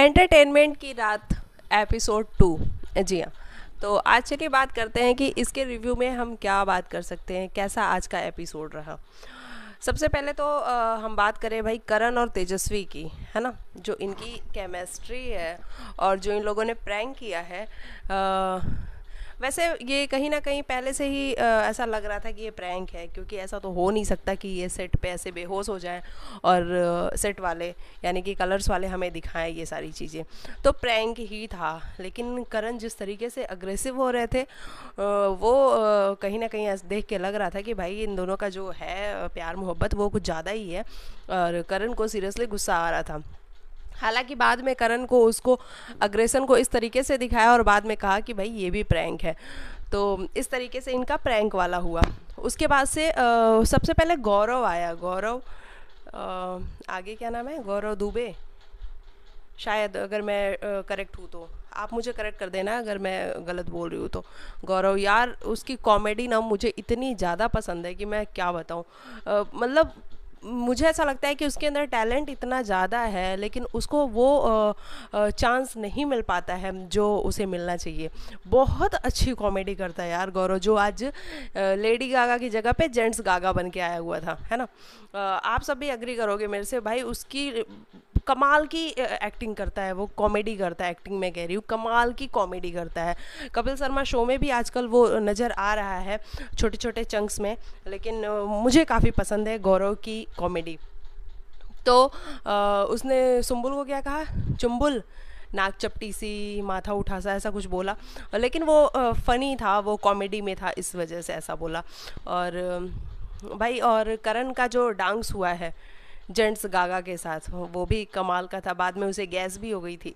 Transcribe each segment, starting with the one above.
entertainment की रात episode to जी हाँ तो आज चलिए बात करते हैं कि इसके रिव्यू में हम क्या बात कर सकते हैं कैसा आज का एपिसोड रहा सबसे पहले तो आ, हम बात करें भाई करण और तेजस्वी की है ना जो इनकी केमिस्ट्री है और जो इन लोगों ने प्रैंक किया है आ, वैसे ये कहीं ना कहीं पहले से ही आ, ऐसा लग रहा था कि ये प्रैंक है क्योंकि ऐसा तो हो नहीं सकता कि ये सेट पे ऐसे बेहोश हो जाएं और सेट वाले यानी कि कलर्स वाले हमें दिखाएं ये सारी चीज़ें तो प्रैंक ही था लेकिन करण जिस तरीके से अग्रेसिव हो रहे थे वो कहीं ना कहीं देख के लग रहा था कि भाई इन दोनों का जो है प्यार मोहब्बत वो कुछ ज़्यादा ही है और करण को सीरियसली गुस्सा आ रहा था हालांकि बाद में करण को उसको अग्रेसन को इस तरीके से दिखाया और बाद में कहा कि भाई ये भी प्रैंक है तो इस तरीके से इनका प्रैंक वाला हुआ उसके बाद से आ, सबसे पहले गौरव आया गौरव आगे क्या नाम है गौरव दुबे शायद अगर मैं करेक्ट हूँ तो आप मुझे करेक्ट कर देना अगर मैं गलत बोल रही हूँ तो गौरव यार उसकी कॉमेडी ना मुझे इतनी ज़्यादा पसंद है कि मैं क्या बताऊँ मतलब मुझे ऐसा लगता है कि उसके अंदर टैलेंट इतना ज़्यादा है लेकिन उसको वो चांस नहीं मिल पाता है जो उसे मिलना चाहिए बहुत अच्छी कॉमेडी करता है यार गौरव जो आज लेडी गागा की जगह पे जेंट्स गागा बन के आया हुआ था है ना आप सब भी अग्री करोगे मेरे से भाई उसकी कमाल की एक्टिंग करता है वो कॉमेडी करता है एक्टिंग में कह रही हूँ कमाल की कॉमेडी करता है कपिल शर्मा शो में भी आजकल वो नज़र आ रहा है छोटे छोटे चंक्स में लेकिन मुझे काफ़ी पसंद है गौरव की कॉमेडी तो आ, उसने सुम्बुल को क्या कहा चुम्बुल नाक चपटी सी माथा उठा सा ऐसा कुछ बोला लेकिन वो फ़नी था वो कॉमेडी में था इस वजह से ऐसा बोला और भाई और करण का जो डांस हुआ है जेंट्स गागा के साथ वो भी कमाल का था बाद में उसे गैस भी हो गई थी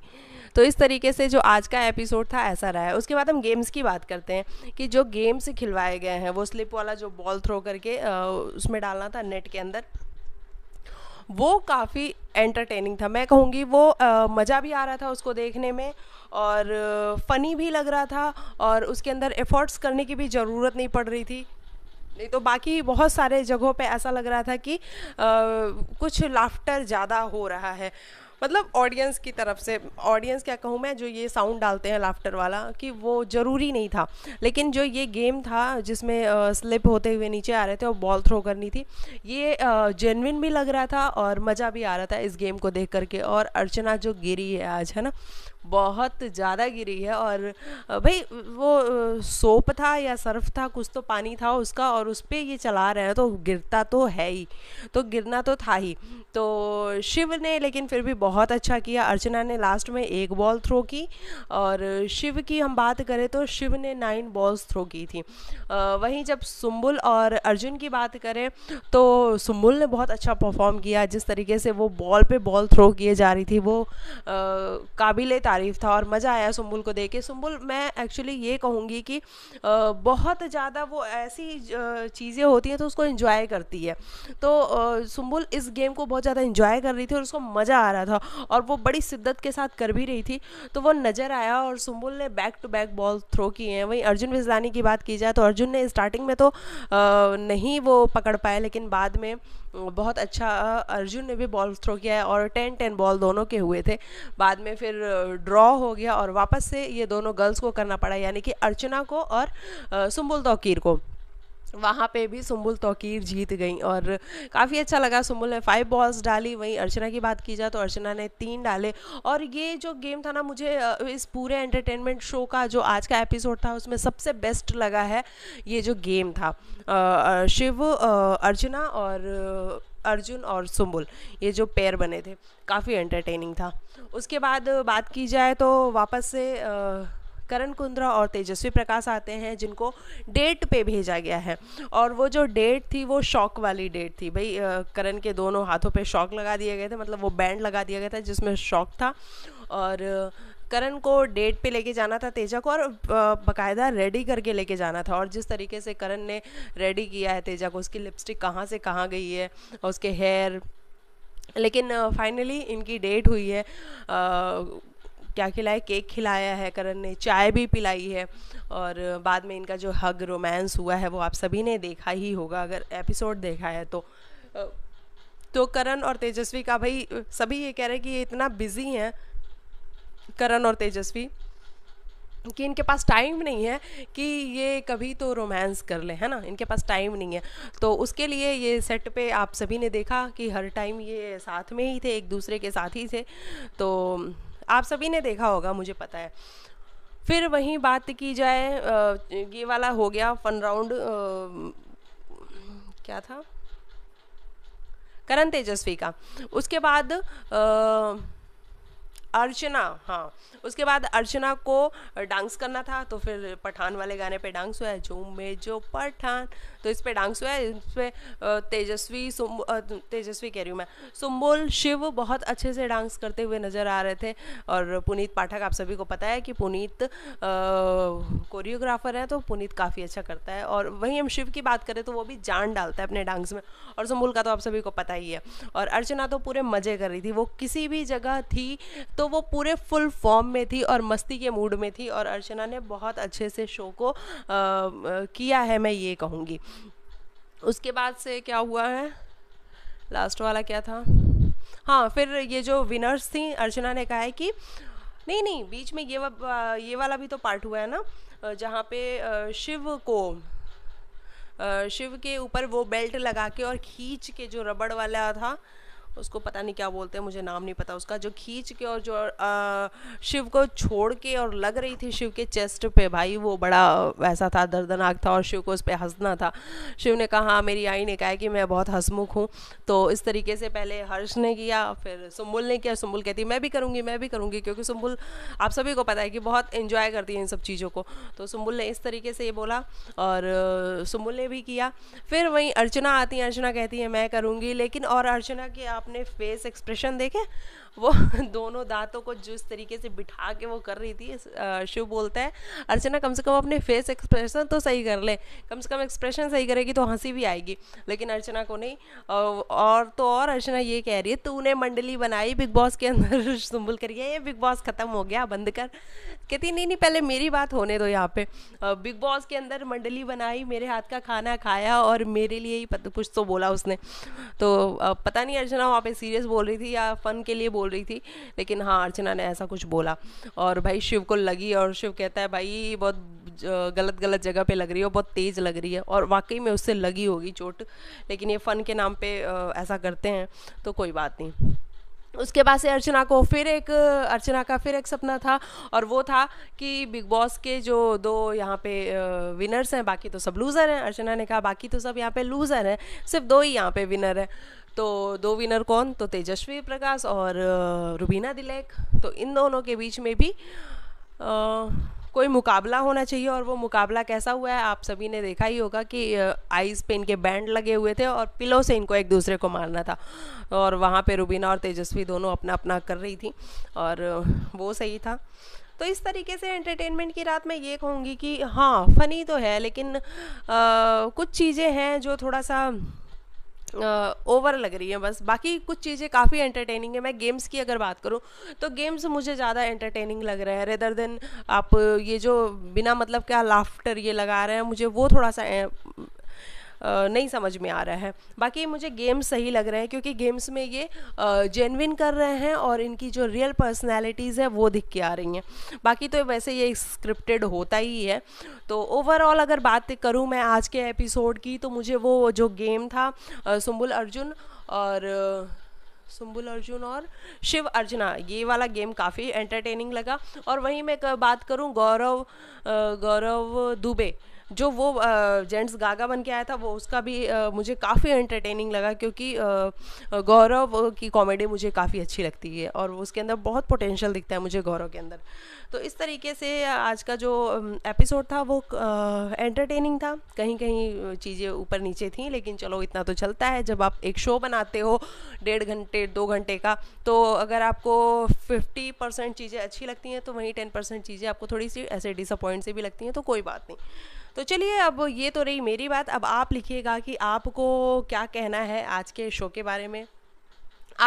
तो इस तरीके से जो आज का एपिसोड था ऐसा रहा है उसके बाद हम गेम्स की बात करते हैं कि जो गेम्स खिलवाए गए हैं वो स्लिप वाला जो बॉल थ्रो करके उसमें डालना था नेट के अंदर वो काफ़ी एंटरटेनिंग था मैं कहूँगी वो मज़ा भी आ रहा था उसको देखने में और फ़नी भी लग रहा था और उसके अंदर एफर्ट्स करने की भी ज़रूरत नहीं पड़ रही थी नहीं तो बाकी बहुत सारे जगहों पे ऐसा लग रहा था कि आ, कुछ लाफ्टर ज़्यादा हो रहा है मतलब ऑडियंस की तरफ से ऑडियंस क्या कहूँ मैं जो ये साउंड डालते हैं लाफ्टर वाला कि वो ज़रूरी नहीं था लेकिन जो ये गेम था जिसमें आ, स्लिप होते हुए नीचे आ रहे थे और बॉल थ्रो करनी थी ये जेनविन भी लग रहा था और मज़ा भी आ रहा था इस गेम को देख करके और अर्चना जो गिरी है आज है ना बहुत ज़्यादा गिरी है और भाई वो सोप था या सर्फ था कुछ तो पानी था उसका और उस पर ये चला रहे हैं तो गिरता तो है ही तो गिरना तो था ही तो शिव ने लेकिन फिर भी बहुत अच्छा किया अर्चना ने लास्ट में एक बॉल थ्रो की और शिव की हम बात करें तो शिव ने नाइन बॉल्स थ्रो की थी वहीं जब सुम्बुल और अर्जुन की बात करें तो सुम्बुल ने बहुत अच्छा परफॉर्म किया जिस तरीके से वो बॉल पर बॉल थ्रो किए जा रही थी वो काबिल तारीफ था और मज़ा आया सुम्बुल को देख के सुम्बुल मैं एक्चुअली ये कहूँगी कि बहुत ज़्यादा वो ऐसी चीज़ें होती हैं तो उसको इन्जॉय करती है तो सुम्बुल इस गेम को बहुत ज़्यादा इन्जॉय कर रही थी और उसको मज़ा आ रहा था और वो बड़ी शिद्दत के साथ कर भी रही थी तो वो नज़र आया और सुम्बुल ने back to back ball throw किए हैं वहीं अर्जुन विजलानी की बात की जाए तो अर्जुन ने स्टार्टिंग में तो नहीं वो पकड़ पाए लेकिन बाद में बहुत अच्छा अर्जुन ने भी बॉल थ्रो किया है और टेन टेन बॉल दोनों के हुए थे बाद में फिर ड्रॉ हो गया और वापस से ये दोनों गर्ल्स को करना पड़ा यानी कि अर्चना को और सुम्बुल तोकीर को वहाँ पे भी सुम्बुल तोकीर जीत गई और काफ़ी अच्छा लगा सुम्बुल ने फाइव बॉल्स डाली वहीं अर्चना की बात की जाए तो अर्चना ने तीन डाले और ये जो गेम था ना मुझे इस पूरे एंटरटेनमेंट शो का जो आज का एपिसोड था उसमें सबसे बेस्ट लगा है ये जो गेम था शिव अर्चना और अर्जुन और सुम्बुल ये जो पेयर बने थे काफ़ी एंटरटेनिंग था उसके बाद बात की जाए तो वापस से करण कुंद्रा और तेजस्वी प्रकाश आते हैं जिनको डेट पे भेजा गया है और वो जो डेट थी वो शॉक वाली डेट थी भाई करण के दोनों हाथों पे शॉक लगा दिए गए थे मतलब वो बैंड लगा दिया गया था जिसमें शॉक था और करण को डेट पे लेके जाना था तेजा को और बकायदा रेडी करके लेके जाना था और जिस तरीके से करण ने रेडी किया है तेजा को उसकी लिपस्टिक कहाँ से कहाँ गई है और उसके हेयर लेकिन फाइनली इनकी डेट हुई है आ, क्या खिलाया केक खिलाया है करण ने चाय भी पिलाई है और बाद में इनका जो हग रोमांस हुआ है वो आप सभी ने देखा ही होगा अगर एपिसोड देखा है तो तो करण और तेजस्वी का भाई सभी ये कह रहे हैं कि ये इतना बिजी हैं करण और तेजस्वी कि इनके पास टाइम नहीं है कि ये कभी तो रोमांस कर ले है ना इनके पास टाइम नहीं है तो उसके लिए ये सेट पे आप सभी ने देखा कि हर टाइम ये साथ में ही थे एक दूसरे के साथ ही थे तो आप सभी ने देखा होगा मुझे पता है फिर वहीं बात की जाए ये वाला हो गया फन राउंड क्या था करण तेजस्वी का उसके बाद आ, अर्चना हाँ उसके बाद अर्चना को डांस करना था तो फिर पठान वाले गाने पे डांस हुआ है जो मे जो पठान तो इस पे डांस हुआ है इस पे तेजस्वी तेजस्वी कह रही हूँ मैं सुम्बुल शिव बहुत अच्छे से डांस करते हुए नज़र आ रहे थे और पुनीत पाठक आप सभी को पता है कि पुनीत कोरियोग्राफर है तो पुनीत काफ़ी अच्छा करता है और वहीं हम शिव की बात करें तो वो भी जान डालता है अपने डांस में और सुम्बुल का तो आप सभी को पता ही है और अर्चना तो पूरे मज़े कर रही थी वो किसी भी जगह थी तो तो वो पूरे फुल फॉर्म में थी और मस्ती के मूड में थी और अर्चना ने बहुत अच्छे से शो को आ, किया है मैं ये कहूँगी उसके बाद से क्या हुआ है लास्ट वाला क्या था हाँ फिर ये जो विनर्स थी अर्चना ने कहा है कि नहीं नहीं बीच में ये वा, ये वाला भी तो पार्ट हुआ है ना जहाँ पे शिव को शिव के ऊपर वो बेल्ट लगा के और खींच के जो रबड़ वाला था उसको पता नहीं क्या बोलते हैं मुझे नाम नहीं पता उसका जो खींच के और जो आ, शिव को छोड़ के और लग रही थी शिव के चेस्ट पे भाई वो बड़ा वैसा था दर्दनाक था और शिव को उस पर हंसना था शिव ने कहा हाँ, मेरी आई ने कहा कि मैं बहुत हंसमुख हूँ तो इस तरीके से पहले हर्ष ने किया फिर सुम्बुल ने किया सुम्बुल कहती मैं भी करूँगी मैं भी करूँगी क्योंकि सुम्बुल आप सभी को पता है कि बहुत इन्जॉय करती है इन सब चीज़ों को तो सुम्बुल ने इस तरीके से ये बोला और सुम्बुल ने भी किया फिर वहीं अर्चना आती है अर्चना कहती है मैं करूँगी लेकिन और अर्चना के आप अपने फेस एक्सप्रेशन देखे वो दोनों दांतों को जिस तरीके से बिठा के वो कर रही थी शिव बोलता है अर्चना कम से कम अपने फेस एक्सप्रेशन तो सही कर ले कम से कम एक्सप्रेशन सही करेगी तो हंसी भी आएगी लेकिन अर्चना को नहीं और तो और अर्चना ये कह रही है तूने मंडली बनाई बिग बॉस के अंदर सुम्बुल करिए ये बिग बॉस ख़त्म हो गया बंद कर कहती नहीं नहीं पहले मेरी बात होने दो यहाँ पे बिग बॉस के अंदर मंडली बनाई मेरे हाथ का खाना खाया और मेरे लिए ही कुछ तो बोला उसने तो पता नहीं अर्चना वहाँ पे सीरियस बोल रही थी या फ़न के लिए बोल बोल रही थी लेकिन हाँ अर्चना ने ऐसा कुछ बोला और भाई शिव को लगी और शिव कहता है भाई बहुत गलत गलत जगह पे लग रही है बहुत तेज़ लग रही है और वाकई में उससे लगी होगी चोट लेकिन ये फ़न के नाम पे ऐसा करते हैं तो कोई बात नहीं उसके बाद से अर्चना को फिर एक अर्चना का फिर एक सपना था और वो था कि बिग बॉस के जो दो यहाँ पे विनर्स हैं बाकी तो सब लूज़र हैं अर्चना ने कहा बाकी तो सब यहाँ पे लूज़र हैं सिर्फ दो ही यहाँ पे विनर हैं तो दो विनर कौन तो तेजस्वी प्रकाश और रुबीना दिलैक तो इन दोनों के बीच में भी आ, कोई मुकाबला होना चाहिए और वो मुकाबला कैसा हुआ है आप सभी ने देखा ही होगा कि आइस पे इनके बैंड लगे हुए थे और पिलो से इनको एक दूसरे को मारना था और वहाँ पे रुबीना और तेजस्वी दोनों अपना अपना कर रही थी और वो सही था तो इस तरीके से एंटरटेनमेंट की रात में ये कहूँगी कि हाँ फ़नी तो है लेकिन आ, कुछ चीज़ें हैं जो थोड़ा सा ओवर लग रही है बस बाकी कुछ चीज़ें काफ़ी एंटरटेनिंग है मैं गेम्स की अगर बात करूँ तो गेम्स मुझे ज़्यादा एंटरटेनिंग लग रहा है रेदर देन आप ये जो बिना मतलब क्या लाफ्टर ये लगा रहे हैं मुझे वो थोड़ा सा नहीं समझ में आ रहा है बाकी मुझे गेम्स सही लग रहे हैं क्योंकि गेम्स में ये जेनविन कर रहे हैं और इनकी जो रियल पर्सनैलिटीज़ है वो दिख के आ रही हैं बाकी तो वैसे ये स्क्रिप्टेड होता ही है तो ओवरऑल अगर बात करूँ मैं आज के एपिसोड की तो मुझे वो जो गेम था सुम्बुल अर्जुन और सुम्बुल अर्जुन और शिव अर्जुना ये वाला गेम काफ़ी एंटरटेनिंग लगा और वहीं मैं बात करूँ गौरव गौरव दुबे जो वो जेंट्स गागा बन के आया था वो उसका भी मुझे काफ़ी एंटरटेनिंग लगा क्योंकि गौरव की कॉमेडी मुझे काफ़ी अच्छी लगती है और उसके अंदर बहुत पोटेंशियल दिखता है मुझे गौरव के अंदर तो इस तरीके से आज का जो एपिसोड था वो एंटरटेनिंग था कहीं कहीं चीज़ें ऊपर नीचे थी लेकिन चलो इतना तो चलता है जब आप एक शो बनाते हो डेढ़ घंटे दो घंटे का तो अगर आपको फिफ्टी परसेंट चीज़ें अच्छी लगती हैं तो वहीं टेन परसेंट चीज़ें आपको थोड़ी सी ऐसे डिसअपॉइंट से भी लगती हैं तो कोई बात नहीं तो चलिए अब ये तो रही मेरी बात अब आप लिखिएगा कि आपको क्या कहना है आज के शो के बारे में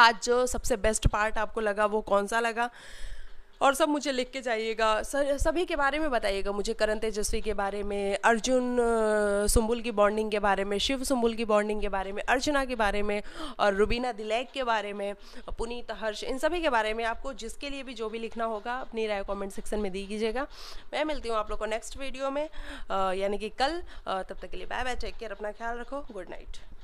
आज जो सबसे बेस्ट पार्ट आपको लगा वो कौन सा लगा और सब मुझे लिख के जाइएगा सर सभी के बारे में बताइएगा मुझे करण तेजस्वी के बारे में अर्जुन सुम्बुल की बॉन्डिंग के बारे में शिव सुम्बुल की बॉन्डिंग के बारे में अर्चना के बारे में और रुबीना दिलैक के बारे में पुनीत हर्ष इन सभी के बारे में आपको जिसके लिए भी जो भी लिखना होगा अपनी राय कॉमेंट सेक्शन में दी कीजिएगा मैं मिलती हूँ आप लोग को नेक्स्ट वीडियो में यानी कि कल तब तक के लिए बाय बाय टेक केयर अपना ख्याल रखो गुड नाइट